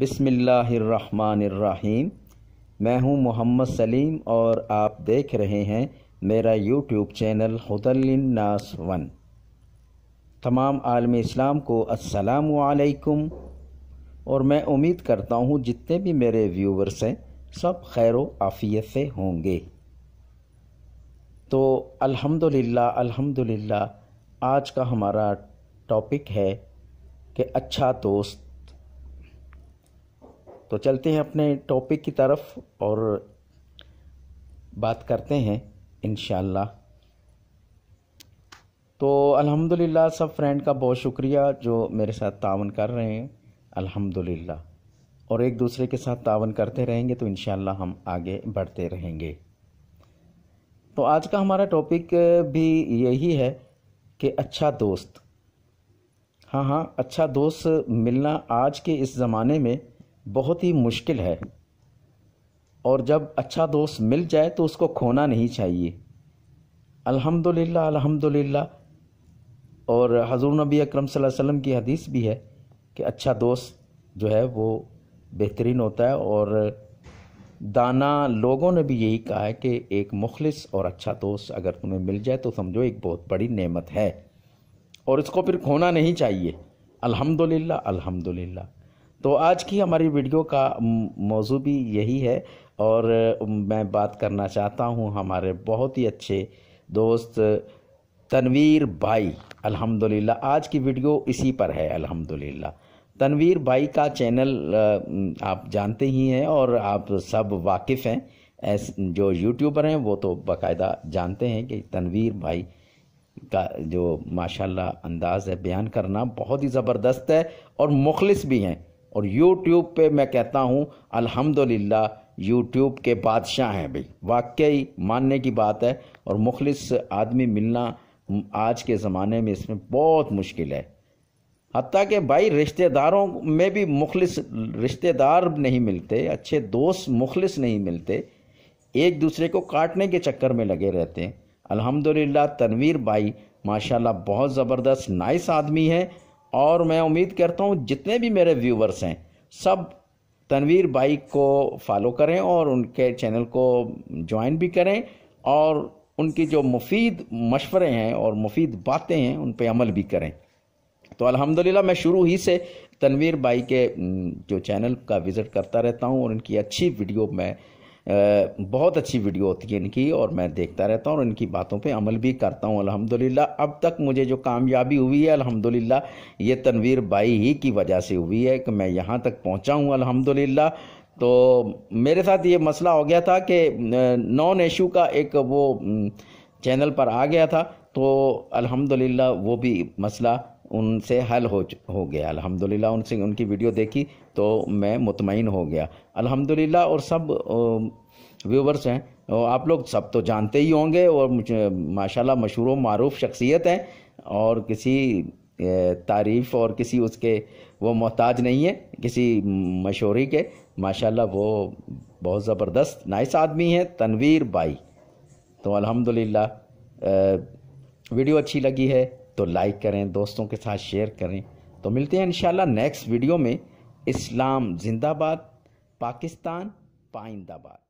बिसमीम मैं हूं मोहम्मद सलीम और आप देख रहे हैं मेरा यूट्यूब चैनल नास वन तमाम आलम इस्लाम को असलकुम और मैं उम्मीद करता हूं जितने भी मेरे व्यूवर्स हैं सब खैर आफ़ियत से होंगे तो अल्हम्दुलिल्लाह अल्हम्दुलिल्लाह आज का हमारा टॉपिक है कि अच्छा दोस्त तो चलते हैं अपने टॉपिक की तरफ और बात करते हैं इन तो अल्हम्दुलिल्लाह सब फ्रेंड का बहुत शुक्रिया जो मेरे साथ तावन कर रहे हैं अल्हम्दुलिल्लाह और एक दूसरे के साथ तावन करते रहेंगे तो इन हम आगे बढ़ते रहेंगे तो आज का हमारा टॉपिक भी यही है कि अच्छा दोस्त हाँ हाँ अच्छा दोस्त मिलना आज के इस ज़माने में बहुत ही मुश्किल है और जब अच्छा दोस्त मिल जाए तो उसको खोना नहीं चाहिए अल्हम्दुलिल्लाह अल्हम्दुलिल्लाह और हजूर नबी अकरम सल्लल्लाहु अलैहि वसल्लम की हदीस भी है कि अच्छा दोस्त जो है वो बेहतरीन होता है और दाना लोगों ने भी यही कहा है कि एक मुखलिस और अच्छा दोस्त अगर तुम्हें मिल जाए तो समझो एक बहुत बड़ी नेमत है और इसको फिर खोना नहीं चाहिए अल्हम्दुलिल्लाह अल्हम्दुलिल्लाह तो आज की हमारी वीडियो का मौजू भी यही है और मैं बात करना चाहता हूँ हमारे बहुत ही अच्छे दोस्त तनवीर भाई अल्हम्दुलिल्लाह आज की वीडियो इसी पर है अल्हम्दुलिल्लाह तनवीर भाई का चैनल आप जानते ही हैं और आप सब वाकिफ़ हैं ऐस जो यूट्यूबर हैं वो तो बकायदा जानते हैं कि तनवीर भाई का जो माशाल्लाह अंदाज़ है बयान करना बहुत ही ज़बरदस्त है और मुखलिस भी हैं और यूट्यूब पे मैं कहता हूँ अल्हम्दुलिल्लाह यूट्यूब के बादशाह हैं भाई वाकई मानने की बात है और मुखलिस आदमी मिलना आज के ज़माने में इसमें बहुत मुश्किल है हती कि भाई रिश्तेदारों में भी मुखलिस रिश्तेदार नहीं मिलते अच्छे दोस्त मुखलिस नहीं मिलते एक दूसरे को काटने के चक्कर में लगे रहते हैं अलहमदिल्ला तनवीर भाई माशाल्लाह बहुत ज़बरदस्त नाइस आदमी है और मैं उम्मीद करता हूँ जितने भी मेरे व्यूवर्स हैं सब तनवीर बाई को फॉलो करें और उनके चैनल को ज्वाइन भी करें और उनकी जो मुफीद मशवरे हैं और मुफीद बातें हैं उन पर अमल भी करें तो अल्हम्दुलिल्लाह मैं शुरू ही से तनवीर बाई के जो चैनल का विज़िट करता रहता हूँ और उनकी अच्छी वीडियो मैं बहुत अच्छी वीडियो होती है इनकी और मैं देखता रहता हूँ और इनकी बातों पे अमल भी करता हूँ अल्हम्दुलिल्लाह अब तक मुझे जो कामयाबी हुई है अल्हम्दुलिल्लाह ये तनवीर बाई ही की वजह से हुई है कि मैं यहाँ तक पहुँचा हूँ अल्हम्दुलिल्लाह तो मेरे साथ ये मसला हो गया था कि नॉन ऐशू का एक वो चैनल पर आ गया था तो अल्हम्दुलिल्लाह वो भी मसला उनसे हल हो हो गया अल्हम्दुलिल्लाह उनसे उनकी वीडियो देखी तो मैं मुतमिन हो गया अल्हम्दुलिल्लाह और सब व्यूवर्स हैं आप लोग सब तो जानते ही होंगे और माशाल्लाह मशहूर मरूफ शख्सियत हैं और किसी तारीफ़ और किसी उसके वो मोहताज नहीं है किसी मशहूरी के माशाल्लाह वो बहुत ज़बरदस्त नाइस आदमी हैं तनवीर बाई तो अल्हम्दुलिल्लाह वीडियो अच्छी लगी है तो लाइक करें दोस्तों के साथ शेयर करें तो मिलते हैं इंशाल्लाह नेक्स्ट वीडियो में इस्लाम जिंदाबाद पाकिस्तान पाइंदाबाद